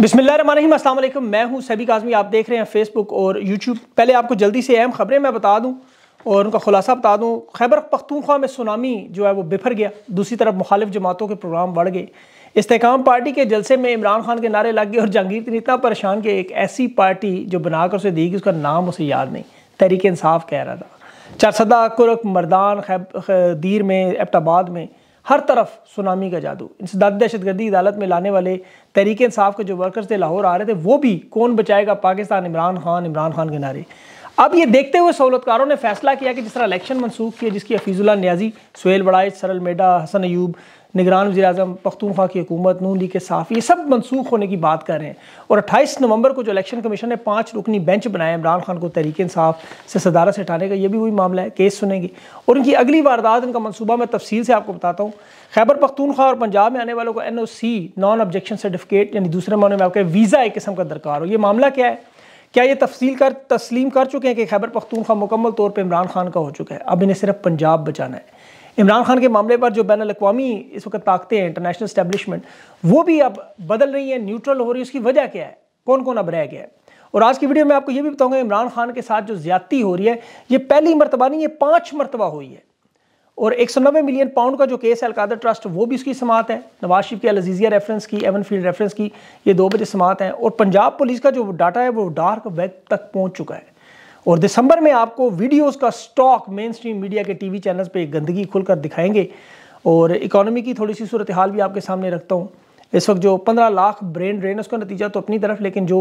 बिसमीम असल मैं हूँ सभी काजमी आप देख रहे हैं फेसबुक और यूट्यूब पहले आपको जल्दी से अहम ख़बरें मैं बता दूँ और उनका खुलासा बता दूँ खैबर पख्तूनख्वा में सुनामी जो है वो बिफर गया दूसरी तरफ मुखालिफ जमातों के प्रोग्राम बढ़ गए इसकाम पार्टी के जलसे में इमरान खान के नारे लग गए और जहांगीर ने इतना परेशान के एक ऐसी पार्टी जो बनाकर उसे दी गई उसका नाम उसे याद नहीं तहरीक इंसाफ कह रहा था चरसदा कुरक मरदान खैब दीर में एबटाबाद में हर तरफ सुनामी का जादू इंसदाद दहशतगर्दी अदालत में लाने वाले तहरीक इंसाफ के जो वर्कर्स थे लाहौर आ रहे थे वो भी कौन बचाएगा पाकिस्तान इमरान खान इमरान खान के नारे अब ये देखते हुए सहूलतकारों ने फैसला किया कि जिस तरह इलेक्शन मनसूख किया जिसकी हफीज़ुल्ला न्याजी सुहेल बड़ाइज सरल मेडा हसन अयूब निगरान वजी अजम पख्तूखा की हुकूमत नून लीग के साफ़ ये सब मनसूख होने की बात कर रहे हैं और अट्ठाईस नवंबर को जो इलेक्शन कमीशन ने पाँच रुकनी बेंच बनाया इमरान खान को तहरीक इंसाफ से सदारत से हटाने का ये भी वही मामला है केस सुनेंगे और इनकी अगली वारदात इनका मनसूबा मैं तफसील से आपको बताता हूँ खैबर पख्तूनखा और पंजाब में आने वालों को N O C non objection certificate यानी दूसरे मामले में आपके वीज़ा एक किस्म का दरकार हो ये मामला क्या है क्या ये तफसील कर तस्लीम कर चुके हैं कि खैबर पख्तूनखा मुकम्मल तौर पर इमरान खान का हो चुका है अब इन्हें सिर्फ पंजाब बचाना है इमरान खान के मामले पर जो बैन अवी इस वक्त ताकते हैं इंटरनेशनल स्टैब्लिशमेंट वो भी अब बदल रही है न्यूट्रल हो रही है उसकी वजह क्या है कौन कौन अब रह गया है और आज की वीडियो में आपको ये भी बताऊंगा इमरान खान के साथ जो ज्यादती हो रही है ये पहली मरतबा नहीं ये पाँच मरतबा हुई है और एक सौ नब्बे मिलियन पाउंड का जो केस है अलकादर ट्रस्ट वो भी उसकी समात है नवाज शरीफ की अलजीज़िया रेफरेंस की एवन फील्ड रेफरेंस की ये दो बजे समात है और पंजाब पुलिस का जो डाटा है वो डार्क वेब तक पहुँच चुका है और दिसंबर में आपको वीडियोस का स्टॉक मेन स्ट्रीम मीडिया के टीवी चैनल्स पे गंदगी खुलकर दिखाएंगे और इकोनॉमी की थोड़ी सी सूरत हाल भी आपके सामने रखता हूँ इस वक्त जो 15 लाख ब्रेन ड्रेन उसका नतीजा तो अपनी तरफ लेकिन जो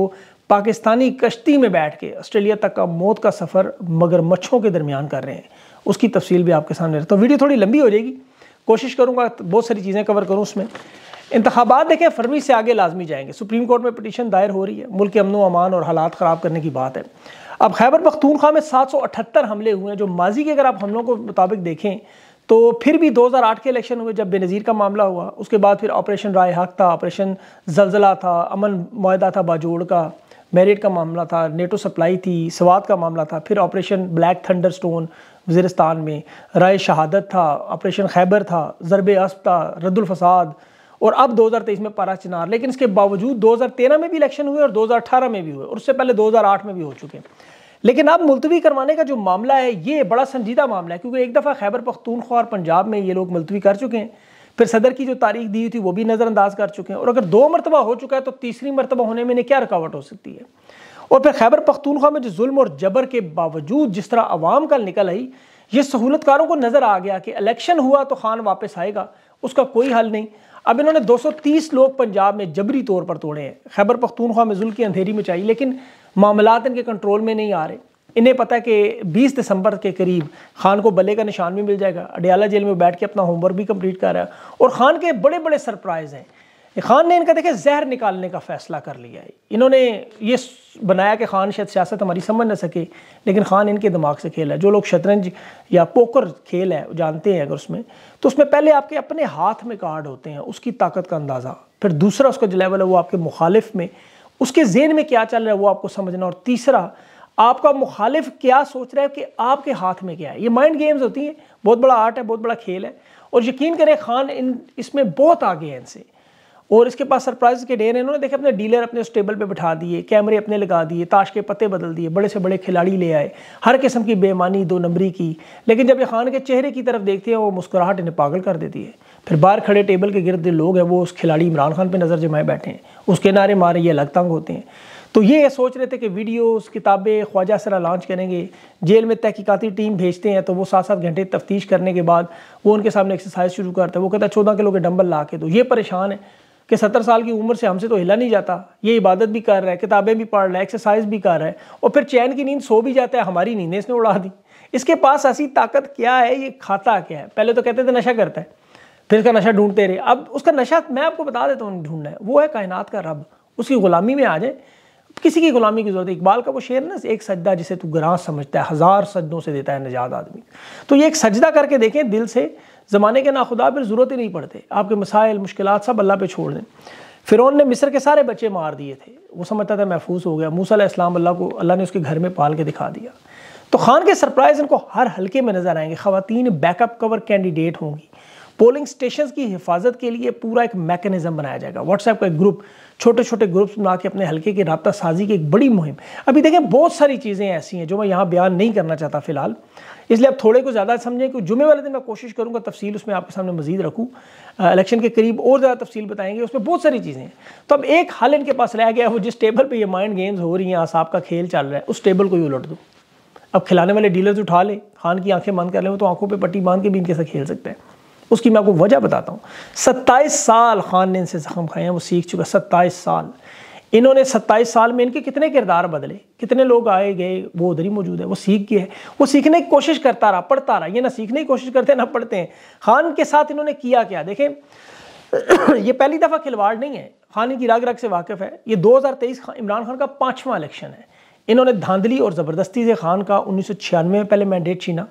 पाकिस्तानी कश्ती में बैठ के ऑस्ट्रेलिया तक का मौत का सफ़र मगरमच्छों के दरमियान कर रहे हैं उसकी तफसील भी आपके सामने रखता हूँ वीडियो थोड़ी लंबी हो जाएगी कोशिश करूँगा बहुत सारी चीज़ें कवर करूँ उसमें इंतबात देखें फरवरी से आगे लाजमी जाएंगे सुप्रीम कोर्ट में पटिशन दायर हो रही है मुल्क के अमनो अमान और हालात ख़राब करने की बात है अब खैबर पख्तूनख्वा में 778 हमले हुए हैं जो माजी के अगर आप हमलों को मुताबिक देखें तो फिर भी 2008 के इलेक्शन हुए जब बेनज़ीर का मामला हुआ उसके बाद फिर ऑपरेशन राय हक था ऑपरेशन जलजला था अमन माहा था बाजोड़ का मेरिट का मामला था नेटो सप्लाई थी सवाद का मामला था फिर operation black thunderstorm Waziristan में राय शहादत था ऑपरेशन खैबर था ज़रब असब था रद्दुलफसाद और अब 2023 में पारा चिनार लेकिन इसके बावजूद 2013 में भी इलेक्शन हुए और 2018 में भी हुए और उससे पहले 2008 में भी हो चुके हैं लेकिन अब मुलतवी करवाने का जो मामला है ये बड़ा संजीदा मामला है क्योंकि एक दफ़ा खैबर पख्तूनख्वा और पंजाब में ये लोग मुलतवी कर चुके हैं फिर सदर की जो तारीख दी हुई थी वो भी नज़रअंदाज कर चुके हैं और अगर दो मरतबा हो चुका है तो तीसरी मरतबा होने में इन्हें क्या रुकावट हो सकती है और फिर खैबर पख्तूनख्वा में जो जुल्म और जबर के बावजूद जिस तरह आवाम कल निकल आई ये सहूलतकारों को नज़र आ गया कि इलेक्शन हुआ तो खान वापस आएगा उसका कोई हल नहीं अब इन्होंने 230 लोग पंजाब में जबरी तौर पर तोड़े हैं खैबर पख्तूनख्वा में की अंधेरी में चाहिए लेकिन मामला इनके कंट्रोल में नहीं आ रहे इन्हें पता है कि 20 दिसंबर के करीब खान को बल्ले का निशान भी मिल जाएगा अडयाला जेल में बैठ के अपना होमवर्क भी कंप्लीट कर रहा है और खान के बड़े बड़े सरप्राइज़ हैं खान ने इनका देखे जहर निकालने का फैसला कर लिया है इन्होंने ये बनाया कि खान शायद सियासत हमारी समझ ना सके लेकिन खान इनके दिमाग से खेल है जो लोग शतरंज या पोकर खेल है जानते हैं अगर उसमें तो उसमें पहले आपके अपने हाथ में कार्ड होते हैं उसकी ताकत का अंदाज़ा फिर दूसरा उसका जो लेवल है वो आपके मुखालिफ में उसके जेन में क्या चल रहा है वो आपको समझना और तीसरा आपका मुखालिफ क्या सोच रहा है कि आपके हाथ में क्या है ये माइंड गेम्स होती हैं बहुत बड़ा आर्ट है बहुत बड़ा खेल है और यकीन करें खान इन इसमें बहुत आगे हैं इनसे और इसके पास सरप्राइज के डेर हैं इन्होंने देखे अपने डीलर अपने उस टेबल पर बिठा दिए कैमरे अपने लगा दिए ताश के पत्ते बदल दिए बड़े से बड़े खिलाड़ी ले आए हर किस्म की बेमानी दो नंबरी की लेकिन जब ये खान के चेहरे की तरफ देखते हैं वो मुस्कुराहट इन्हें पागल कर देती है फिर बाहर खड़े टेबल के गिरद लोग हैं वो उस खिलाड़ी इमरान खान पर नज़र जमाए बैठे हैं उसके नारे मारे ये अलग तंग होते हैं तो ये, सोच रहे थे कि वीडियोस किताबें ख्वाजा सरा लॉन्च करेंगे जेल में तहकीकती टीम भेजते हैं तो वो सात सात घंटे तफ्तीश करने के बाद वो उनके सामने एक्सरसाइज शुरू करता है वो कहता है चौदह किलो के डंबल ला के तो ये परेशान है कि सत्तर साल की उम्र से हमसे तो हिला नहीं जाता ये इबादत भी कर रहा है किताबें भी पढ़ रहा है एक्सरसाइज भी कर रहा है और फिर चैन की नींद सो भी जाता है हमारी नींद इसने उड़ा दी इसके पास ऐसी ताकत क्या है ये खाता क्या है पहले तो कहते थे नशा करता है फिर इसका नशा ढूंढते रहे अब उसका नशा मैं आपको बता देता हूँ ढूंढना है वो है कायनात का रब उसकी ग़ुलामी में आ जाए किसी की गुलामी की जरूरत है इकबाल का वो शेर ना एक सजदा जिसे तू ग्रास समझता है हज़ार सजदों से देता है नजात आदमी तो ये एक सजदा करके देखें दिल से ज़माने के नाखुदा फिर ज़रूरत ही नहीं पड़ते आपके मसाइल मुश्किल सब अल्लाह पर छोड़ दें फिर ने मिस्र के सारे बच्चे मार दिए थे वो समझता था महफूज हो गया मूसा इस्लाम अल्लाह को अल्लाह ने उसके घर में पाल के दिखा दिया तो खान के सरप्राइज़ इनको हर हल्के में नज़र आएंगे खातन बैकअप कवर कैंडिडेट होंगी पोलिंग स्टेशन की हिफाजत के लिए पूरा एक मैकेनिज्म बनाया जाएगा व्हाट्सएप का एक ग्रुप छोटे छोटे ग्रुप्स बना के अपने हल्के की रबता साजी की एक बड़ी मुहिम अभी देखें बहुत सारी चीज़ें ऐसी हैं जो मैं यहाँ बयान नहीं करना चाहता फ़िलहाल इसलिए आप थोड़े को ज़्यादा समझें कि जुमे वाले दिन मैं कोशिश करूँगा तफसील उसमें आपके सामने मजीद रखूँ इलेक्शन के करीब और ज़्यादा तफसील बताएंगे उसमें बहुत सारी चीज़ें हैं तो अब एक हल इनके पास रह गया वो जिस टेबल पर ये माइंड गेम्स हो रही हैं आसाब का खेल चल रहा है उस टेबल को ही उलट दो अब खिलाने वाले डीलर्स उठा ले खान की आंखें बंद कर ले तो आंखों पर पट्टी बांध के भी इनके साथ खेल सकते हैं उसकी मैं आपको वजह बताता हूँ सत्ताईस साल खान ने इनसे जख्म खाए हैं वो सीख चुका सत्ताईस साल इन्होंने 27 साल में इनके कितने किरदार बदले कितने लोग आए गए वो उधर ही मौजूद है वो सीख गए वो सीखने की कोशिश करता रहा पढ़ता रहा ये ना सीखने की कोशिश करते हैं ना पढ़ते हैं खान के साथ इन्होंने किया क्या देखें ये पहली दफ़ा खिलवाड़ नहीं है खान की राग राग से वाकिफ़ है ये 2023 इमरान खान का पाँचवा इलेक्शन है इन्होंने धांधली और ज़बरदस्ती से खान का उन्नीस में पहले मैंडेट छीना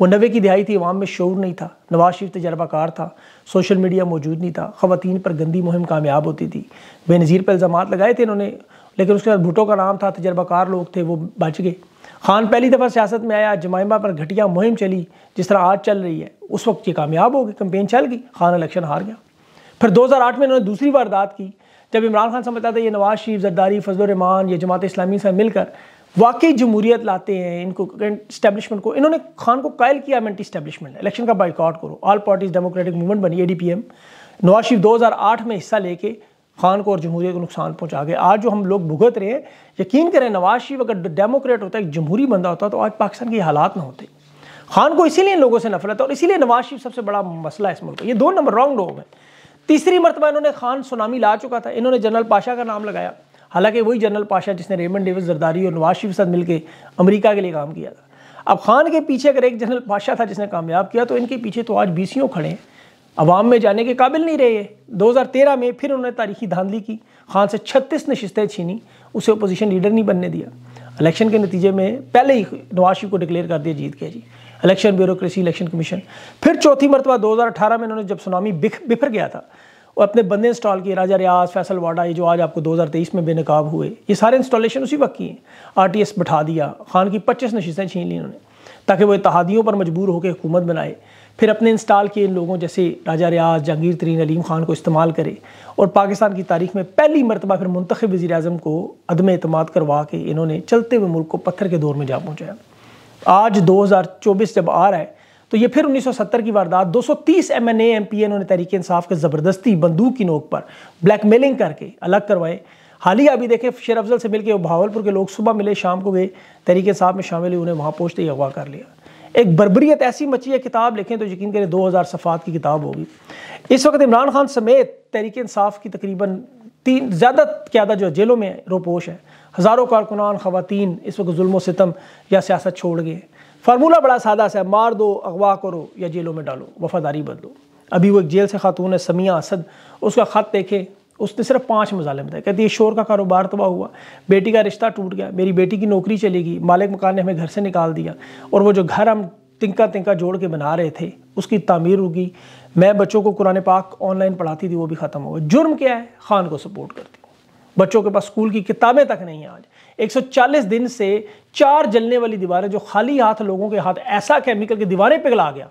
वो नबे की दिहाई थी अवाम में शोर नहीं था नवाज शरीफ तजर्बाकार था सोशल मीडिया मौजूद नहीं था ख़वान पर गंदी मुहिम कामयाब होती थी बेनज़ीर पर इल्ज़ाम लगाए थे इन्होंने लेकिन उसके बाद भुटो का नाम था तजर्बाकार लोग थे वो बच गए खान पहली दफ़ा सियासत में आया जमाइमा पर घटिया मुहिम चली जिस तरह आज चल रही है उस वक्त ये कामयाब हो गई कंपेन चल गई खान इलेक्शन हार गया फिर 2008 में इन्होंने दूसरी वारदात की जब इमरान खान समझता था ये नवाज शरीफ जरदारी फजल रहमान ये जमात इस्लामी से मिलकर वाकई जमहूरियत लाते हैं इनको स्टैब्लिशमेंट को इन्होंने खान को कायल किया एंटी स्टैब्लिशमेंट इलेक्शन का बाइकआउट करो ऑल पार्टीज डेमोक्रेटिक मूवमेंट बनी A D P M Nawaz Sharif दो हज़ार आठ में हिस्सा लेके खान को और जमहूरियत को नुकसान पहुंचा के आज जो हम लोग भुगत रहे हैं यकीन करें नवाज शरीफ अगर डेमोक्रेट होता एक जमहूरी बंदा होता तो आज पाकिस्तान के हालात ना होते खान को इसीलिए लोगों से नफरत है और इसीलिए नवाज शरीफ सबसे बड़ा मसला है इस मुल्क का ये दो नंबर रॉन्ग लोग हैं तीसरी मरतबा इन्होंने खान सुनामी ला चुका था इन्होंने जनरल पाशा का नाम लगाया हालांकि वही जनरल पाशा जिसने रेमन डेविस जरदारी और नवाज शरीफ के साथ मिलकर अमरीका के लिए काम किया था अब खान के पीछे अगर एक जनरल पाशा था जिसने कामयाब किया तो इनके पीछे तो आज बीसियों खड़े हैं अवाम में जाने के काबिल नहीं रहे 2013 में फिर उन्होंने तारीखी धांधली की खान से 36 नशस्तें छीनी उसे अपोजिशन लीडर नहीं बनने दिया इलेक्शन के नतीजे में पहले ही नवाज शरीफ को डिक्लेयर कर दिया जीत के जी इलेक्शन ब्यूरोक्रेसी इलेक्शन कमीशन फिर चौथी मरतबा 2018 में इन्होंने जब सुनामी बिखर गया था और अपने बंदे इंस्टॉल किए राजा रियाज फैसल वाडा ये जो आज आपको 2023 में बेनकाब हुए ये सारे इंस्टॉलेशन उसी वक्त किए आर टी एस बैठा दिया खान की पच्चीस नशीसें छीन ली इन्होंने ताकि वो इतिहादियों पर मजबूर होकर हुकूमत बनाए फिर अपने इंस्टॉल किए इन लोगों जैसे राजा रियाज जहांगीर तरीन अलीम खान को इस्तेमाल करे और पाकिस्तान की तारीख में पहली मरतबा फिर मंतखब वजी अजम को अदम अतमाद करवा के इन्होंने चलते हुए मुल्क को पत्थर के दौर में जा पहुँचाया आज दो हज़ार चौबीस जब आ रहा है तो ये फिर 1970 की वारदात 230 एमएनए एमपीए इन्होंने तहरीक इंसाफ के ज़बरदस्ती बंदूक की नोक पर ब्लैकमेलिंग करके अलग करवाए हाल ही अभी देखें शेर अफजल से मिलकर भावलपुर के लोग सुबह मिले शाम को गए तहरीक इंसाफ में शामिल हुए उन्हें वहाँ पहुँचते ही अगवा कर लिया एक बरबरीत ऐसी मची है किताब लिखें तो यकीन करें 2000 सफ़ात की किताब होगी इस वक्त इमरान खान समेत तहरीक इंसाफ की तकरीबन तीन ज़्यादा क़्यादा जो जेलों में रोपोश है हज़ारों कारकुनान खातिन इस वक्त म सितम या सियासत छोड़ गए फार्मूला बड़ा सादा सा है मार दो अगवा करो या जेलों में डालो वफादारी बदलो अभी वो एक जेल से खातून है समिया असद उसका ख़त देखे उसने सिर्फ पाँच मजाले बताए कहती है शोर का कारोबार तबाह तो हुआ बेटी का रिश्ता टूट गया मेरी बेटी की नौकरी चली गई मालिक मकान ने हमें घर से निकाल दिया और वो जो घर हम तिंका तिंका जोड़ के बना रहे थे उसकी तामीर होगी मैं बच्चों को कुरान पाक ऑनलाइन पढ़ाती थी वो भी ख़त्म हो गया जुर्म क्या है खान को सपोर्ट करती बच्चों के पास स्कूल की किताबें तक नहीं है आज 140 दिन से चार जलने वाली दीवारें जो खाली हाथ लोगों के हाथ ऐसा केमिकल की दीवारें पिघला गया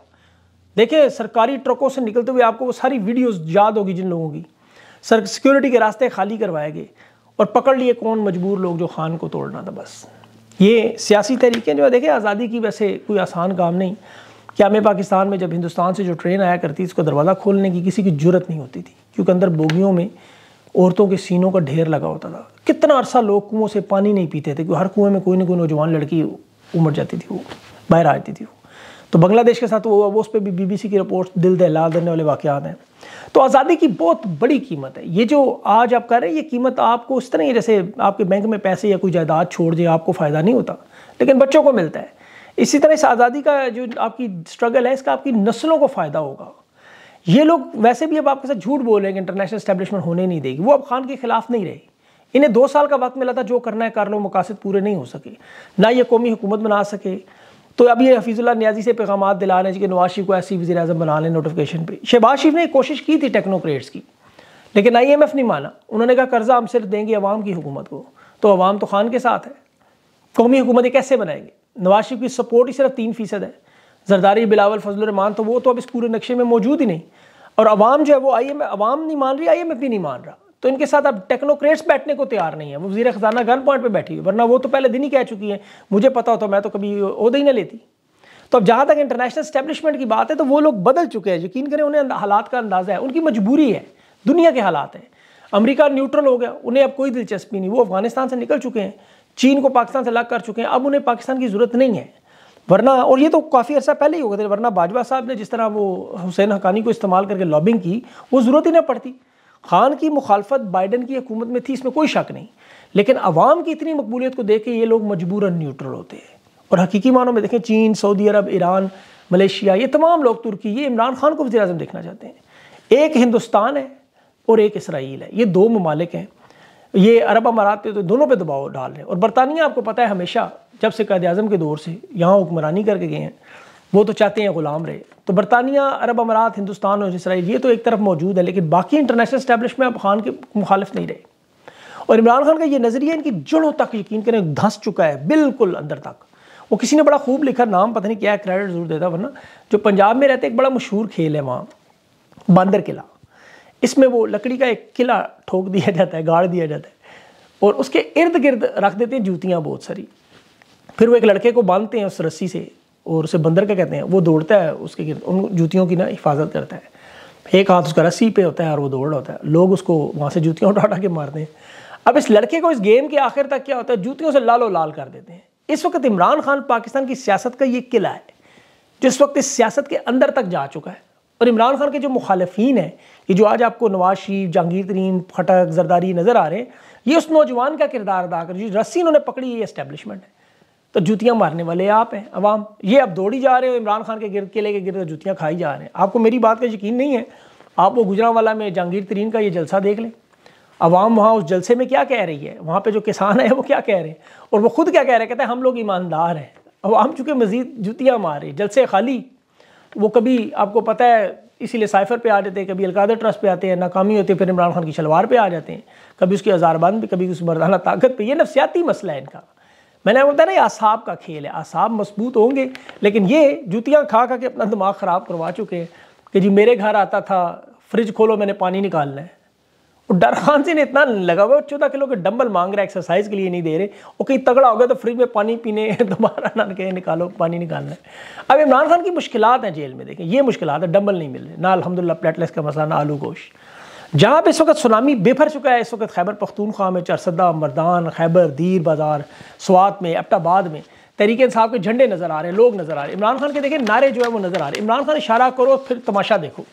देखिए सरकारी ट्रकों से निकलते हुए आपको वो सारी वीडियोस याद होगी जिन लोगों की सर सिक्योरिटी के रास्ते खाली करवाए गए और पकड़ लिए कौन मजबूर लोग जो खान को तोड़ना था बस ये सियासी तरीके जो है देखे आज़ादी की वैसे कोई आसान काम नहीं क्या मैं पाकिस्तान में जब हिंदुस्तान से जो ट्रेन आया करती इसको दरवाज़ा खोलने की किसी की जरूरत नहीं होती थी क्योंकि अंदर बोगियों में औरतों के सीनों का ढेर लगा होता था कितना अरसा लोग कुओं से पानी नहीं पीते थे क्योंकि हर कुएं में कोई ना कोई नौजवान लड़की उमड़ जाती थी वो बाहर आ जाती थी वो तो बांग्लादेश के साथ वो वो उस पर भी बीबीसी की रिपोर्ट दिल दहला देने वाले वाक़ात हैं तो आज़ादी की बहुत बड़ी कीमत है ये जो आज आप कर रहे हैं ये कीमत आपको इस तरह ही जैसे आपके बैंक में पैसे या कोई जायदाद छोड़ जाए आपको फ़ायदा नहीं होता लेकिन बच्चों को मिलता है इसी तरह इस आज़ादी का जो आपकी स्ट्रगल है इसका आपकी नस्लों को फ़ायदा होगा ये लोग वैसे भी अब आपके साथ झूठ बोलेंगे इंटरनेशनल स्टैब्लिशमेंट होने नहीं देगी वो अब खान के खिलाफ नहीं रहेगी इन्हें दो साल का वक्त मिला था जो करना है कर लो मकासद पूरे नहीं हो सके ना ये कौमी हुकूमत बना सके तो अब ये हफीज़ुल्ला न्याजी से पैगाम दिला रहे हैं कि नवाज शरीफ को ऐसी वजी अजम बना लें नोटिफिकेशन पर शहबाज शरीफ ने कोशिश की थी टेक्नोक्रेट्स की लेकिन आई एम एफ़ नहीं माना उन्होंने कहा कर्जा हम सिर्फ देंगे अवाम की हुकूमत को तो अवाम तो खान के साथ है कौमी हुकूमत ये कैसे बनाएंगे नवाज शरीफ की सपोर्ट ही सिर्फ तीन फीसद है जरदारी बिलावल फजल रहमान तो वो तो अब इस पूरे नक्शे में मौजूद ही नहीं और आवाम जो है वो आई एम आवाम नहीं मान रही आई एम एफ भी नहीं मान रहा तो इनके साथ अब टेक्नोक्रेट्स बैठने को तैयार नहीं है वो वजी खजाना गन पॉइंट पर बैठी हुई वरना वो तो पहले दिन ही कह चुकी है मुझे पता होता मैं तो कभी उदा ही ना लेती तो अब जहाँ तक इंटरनेशनल स्टैब्लिशमेंट की बात है तो वो लोग बदल चुके हैं यकीन करें उन्हें हालात का अंदाज़ा है उनकी मजबूरी है दुनिया के हालात हैं अमेरिका न्यूट्रल हो गया उन्हें अब कोई दिलचस्पी नहीं वो अफगानिस्तान से निकल चुके हैं चीन को पाकिस्तान से अलग कर चुके हैं अब उन्हें पाकिस्तान की ज़रूरत नहीं है वरना और ये तो काफ़ी अर्सा पहले ही हो गए थे वरना बाजवा साहब ने जिस तरह वो हुसैन हकानी को इस्तेमाल करके लॉबिंग की वो ज़रूरत ही ना पड़ती खान की मुखालफत बाइडन की हुकूमत में थी इसमें कोई शक नहीं लेकिन अवाम की इतनी मकबूलीत को देख के ये लोग मजबूरन न्यूट्रल होते हैं और हकीकी मानों में देखें चीन सऊदी अरब ईरान मलेशिया ये तमाम लोग तुर्की ये इमरान खान को वजी अजम देखना चाहते हैं एक हिंदुस्तान है और एक इसराइल है ये दो ममालिक हैं ये अरब अमारात पे तो दोनों पे दबाव डाल रहे हैं और बरतानिया आपको पता है हमेशा जब से कैद अजम के दौर से यहाँ हुक्मरानी करके गए हैं वो तो चाहते हैं ग़ुलाम रहे तो बरतानिया अरब अमारात हिंदुस्तान और इसराइल ये तो एक तरफ मौजूद है लेकिन बाकी इंटरनेशनल स्टैब्लिशमेंट अब खान के मुखालफ नहीं रहे और इमरान खान का ये नज़रिया इनकी जड़ों तक यकीन करें धंस चुका है बिल्कुल अंदर तक वो किसी ने बड़ा खूब लिखा नाम पता नहीं क्या क्रेडिट जरूर देता वरना जो पंजाब में रहते एक बड़ा मशहूर खेल है वहाँ बंदर किला इसमें वो लकड़ी का एक किला ठोक दिया जाता है गाड़ दिया जाता है और उसके इर्द गिर्द रख देते हैं जूतियाँ बहुत सारी फिर वो एक लड़के को बांधते हैं उस रस्सी से और उसे बंदर का कहते हैं वो दौड़ता है उसके उन जूतियों की ना हिफाजत करता है एक हाथ उसका रस्सी पे होता है और वो दौड़ रहा होता है लोग उसको वहाँ से जूतियाँ उठा उठा के मारते हैं अब इस लड़के को इस गेम के आखिर तक क्या होता है जूतियों से लालो लाल कर देते हैं इस वक्त इमरान खान पाकिस्तान की सियासत का ये किला है जो इस वक्त इस सियासत के अंदर तक जा चुका है और इमरान खान के जो मुखालफी हैं ये जो आज आपको नवाज शरीफ जहांगीर तरीन फटक जरदारी नज़र आ रहे हैं ये उस नौजवान का किरदार अदा कर जो रस्सी इन्होंने पकड़ी ये इस्टेब्लिशमेंट है तो जूतियाँ मारने वाले आप हैं अवाम ये आप दौड़ी जा रहे हो इमरान खान के गिरद किले के गिरद जूतियाँ खाई जा रहे हैं आपको मेरी बात का यकीन नहीं है आप वो गुजरावाला में जहांगीर तरीन का ये जलसा देख लें अवाम वहाँ उस जलसे में क्या कह रही है वहाँ पर जो किसान है वो क्या कह रहे हैं और वो खुद क्या कह रहे हैं कहते हैं हम लोग ईमानदार हैं अवाम चूँकि मज़ीद जूतियाँ मारे जलसे खाली वो कभी आपको पता है इसीलिए साइफर पे आ जाते हैं कभी अलकादर ट्रस्ट पे आते हैं नाकामी होती है फिर इमरान खान की शलवार पे आ जाते हैं कभी उसकी हज़ारबंद पे कभी उस मरदाना ताकत पे ये नफसियाती मसला है इनका मैंने बोलता है ना आसाब का खेल है आसाब मजबूत होंगे लेकिन ये जूतियाँ खा खा के अपना दिमाग ख़राब करवा चुके हैं कि जी मेरे घर आता था फ्रिज खोलो मैंने पानी निकालना है और डर खान से ने इतना लगा हुआ चौदह किलो के डंबल मांग रहे एक्सरसाइज के लिए नहीं दे रहे और कहीं तगड़ा हो गया तो फ्रिज में पानी पीने दोबारा ना कहीं निकालो पानी निकालना है अब इमरान खान की मुश्किल हैं जेल में देखें ये मुश्किल है डंबल नहीं मिल रहे ना अलहमदिल्ला प्लेटलेस का मसाला ना आलू गोश्त जहाँ पर इस वक्त सुनामी बेफर चुका है इस वक्त खैबर पख्तूनख्वा में चरसदा मरदान खैबर दीर बाज़ार स्वात में अपटाबाद में तरीके साहब के झंडे नज़र आ रहे हैं लोग नज़र आ रहे हैं इमरान खान के देखें नारे जो है वो नज़र आ रहे हैं इमरान खान इशारा करो फिर तमाशा देखो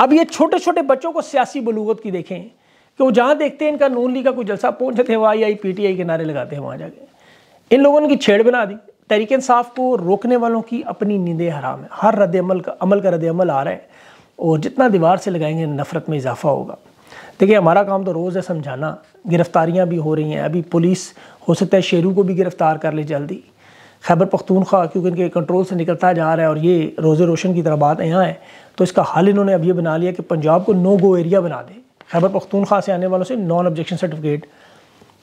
अब ये छोटे छोटे बच्चों को सियासी बलूगत की देखें कि वो जहाँ देखते हैं इनका नून ली का कोई जलसा पहुँचते हैं वहाँ आई पी टी आई के नारे लगाते हैं वहाँ जाके इन लोगों ने छेड़ बना दी तरीके साहब को रोकने वालों की अपनी नींदें हराम है हर रद्द अमल का अमल का रद्द अमल आ रहा है और जितना दीवार से लगाएंगे नफ़रत में इजाफा होगा देखिए हमारा काम तो रोज़ है समझाना गिरफ़्तारियाँ भी हो रही हैं अभी पुलिस हो सकता है शेरू को भी गिरफ़्तार कर ले जल्दी खैबर पख्तूनख्वा क्योंकि इनके कंट्रोल से निकलता जा रहा है और ये रोज़ रोशन की तरह बात यहाँ है तो इसका हल इन्होंने अब ये बना लिया कि पंजाब को नो गो एरिया बना दें खैबर पख्तूनख्वा से आने वालों से नॉन ऑब्जेक्शन सर्टिफिकेट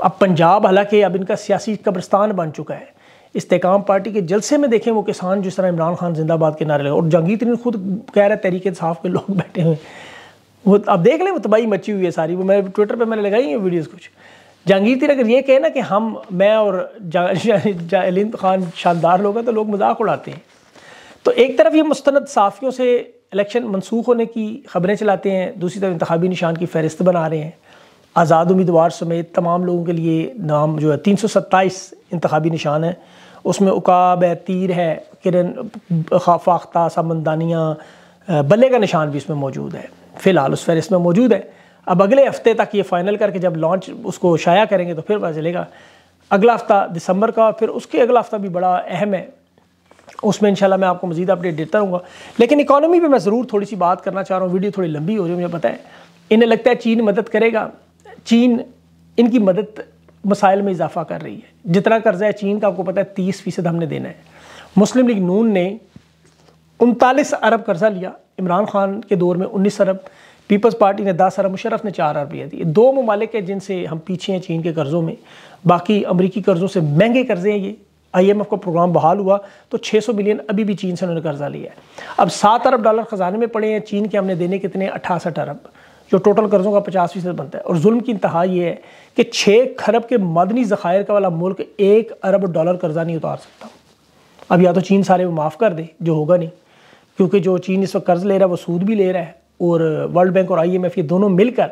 अब पंजाब हालांकि अब इनका सियासी कब्रस्तान बन चुका है इस्तेकाम पार्टी के जलसे में देखें वो किसान जिस तरह इमरान खान जिंदाबाद के नारे लगे और जंगी तरीन खुद कह रहे तरीके साफ के लोग बैठे हुए वो आप देख लें वो तबाही मची हुई है सारी वो मैं ट्विटर पर मैंने लगाई है वीडियोज़ कुछ जहांगीर तीर अगर ये कहे ना कि हम मैं और जालिंद खान शानदार लोग हैं तो लोग मजाक उड़ाते हैं तो एक तरफ ये मुस्तंद साफियों से इलेक्शन मनसूख होने की खबरें चलाते हैं दूसरी तरफ इंतबी निशान की फहरिस्त बना रहे हैं आज़ाद उम्मीदवार समेत तमाम लोगों के लिए नाम जो है तीन सौ सत्ताईस इंतबी निशान है उसमें उकाब है तीर है किरण फाख्ता समंदानियाँ बल्ले का निशान भी इसमें मौजूद है फ़िलहाल उस फहरिस्त में मौजूद है अब अगले हफ्ते तक ये फ़ाइनल करके जब लॉन्च उसको शाया करेंगे तो फिर पता चलेगा अगला हफ्ता दिसंबर का फिर उसके अगला हफ्ता भी बड़ा अहम है उसमें इंशाल्लाह मैं आपको मजीद अपडेट देता रहूँगा लेकिन इकानमी पे मैं ज़रूर थोड़ी सी बात करना चाह रहा हूँ वीडियो थोड़ी लंबी हो रही है मुझे पता है इन्हें लगता है चीन मदद करेगा चीन इनकी मदद मसाइल में इजाफा कर रही है जितना कर्जा है चीन का आपको पता है तीस फीसद हमने देना है मुस्लिम लीग नून ने उनतालीस अरब कर्जा लिया इमरान खान के दौर में उन्नीस अरब पीपल्स पार्टी ने दस अरब मुशरफ ने चार अरब लिया दिए दो ममालिक हैं जिनसे हम पीछे हैं चीन के कर्ज़ों में बाकी अमरीकी कर्ज़ों से महंगे कर्जे हैं ये आईएमएफ का प्रोग्राम बहाल हुआ तो 600 मिलियन अभी भी चीन से उन्होंने कर्जा लिया है अब सात अरब डॉलर खजाने में पड़े हैं चीन के हमने देने कितने अठासठ अरब जो टोटल कर्जों का पचास फीसद बनता है और जुल्म की इंतहा ये है कि छः खरब के मदनी ज़खायर का वाला मुल्क एक अरब डॉलर कर्जा नहीं उतार सकता अब या तो चीन सारे माफ़ कर दे जो होगा नहीं क्योंकि जो चीन इस वक्त कर्ज़ ले रहा है वो सूद भी ले रहा है और वर्ल्ड बैंक और आईएमएफ ये दोनों मिलकर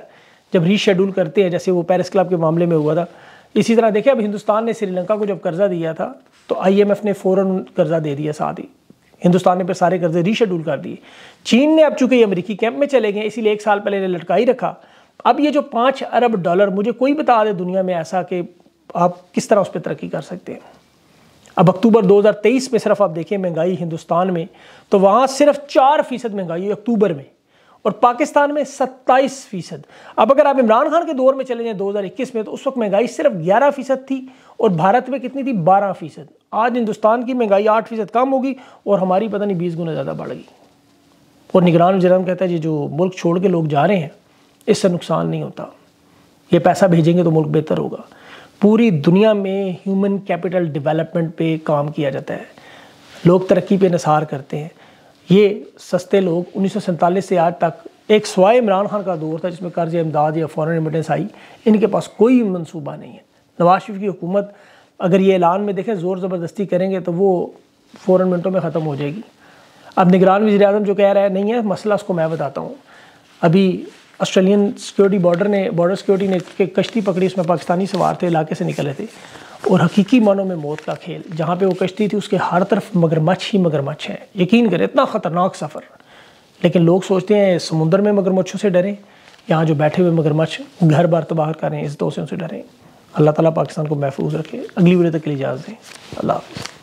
जब रीशेड्यूल करते हैं जैसे वो पेरिस क्लब के मामले में हुआ था इसी तरह देखिए अब हिंदुस्तान ने श्रीलंका को जब कर्ज़ा दिया था तो आईएमएफ ने फ़ौरन कर्ज़ा दे दिया साथ ही हिंदुस्तान ने फिर सारे कर्जे रीशेड्यूल कर दिए चीन ने अब चूँकि अमरीकी कैंप में चले गए इसीलिए एक साल पहले लटका ही रखा अब ये जो पाँच अरब डॉलर मुझे कोई बता दे दुनिया में ऐसा कि आप किस तरह उस पर तरक्की कर सकते हैं अब अक्टूबर 2023 में सिर्फ आप देखें महंगाई हिंदुस्तान में तो वहाँ सिर्फ चार फीसद महंगाई हुई अक्टूबर में और पाकिस्तान में 27 फीसद अब अगर आप इमरान खान के दौर में चले जाएँ 2021 में तो उस वक्त महंगाई सिर्फ 11 फीसद थी और भारत में कितनी थी 12 फीसद आज हिंदुस्तान की महंगाई 8 फीसद कम होगी और हमारी पता नहीं बीस गुना ज़्यादा बढ़ गई और निगरान जरम कहता है जी जो मुल्क छोड़ के लोग जा रहे हैं इससे नुकसान नहीं होता ये पैसा भेजेंगे तो मुल्क बेहतर होगा पूरी दुनिया में ह्यूमन कैपिटल डेवलपमेंट पे काम किया जाता है लोग तरक्की पे निसार करते हैं ये सस्ते लोग उन्नीस से आज तक एक स्वाय इमरान खान का दौर था जिसमें कर्ज इमदाद या फॉरेन एमिटेंस आई इनके पास कोई मनसूबा नहीं है नवाज शरीफ की हुकूमत अगर ये ऐलान में देखें ज़ोर ज़बरदस्ती करेंगे तो वो फ़ौर मिनटों में ख़त्म हो जाएगी अब निगरान वजी अजम जो कह रहा है नहीं है मसला उसको मैं बताता हूँ अभी ऑस्ट्रेलियन सिक्योरिटी बॉर्डर ने बॉर्डर सिक्योरिटी ने के कश्ती पकड़ी उसमें पाकिस्तानी सवार थे इलाके से निकले थे और हकीकी मानों में मौत का खेल जहाँ पे वो कश्ती थी उसके हर तरफ मगरमच्छ ही मगरमच्छ है यकीन करें इतना ख़तरनाक सफ़र लेकिन लोग सोचते हैं समुंदर में मगरमच्छों से डरें यहाँ जो बैठे हुए मगरमच्छ घर बार तबाह करें इस दो से उनसे डरें अल्लाह ताला पाकिस्तान को महफूज रखे अगली वीडियो तक के लिए इजाज़ दें अल्लाह हाफिज़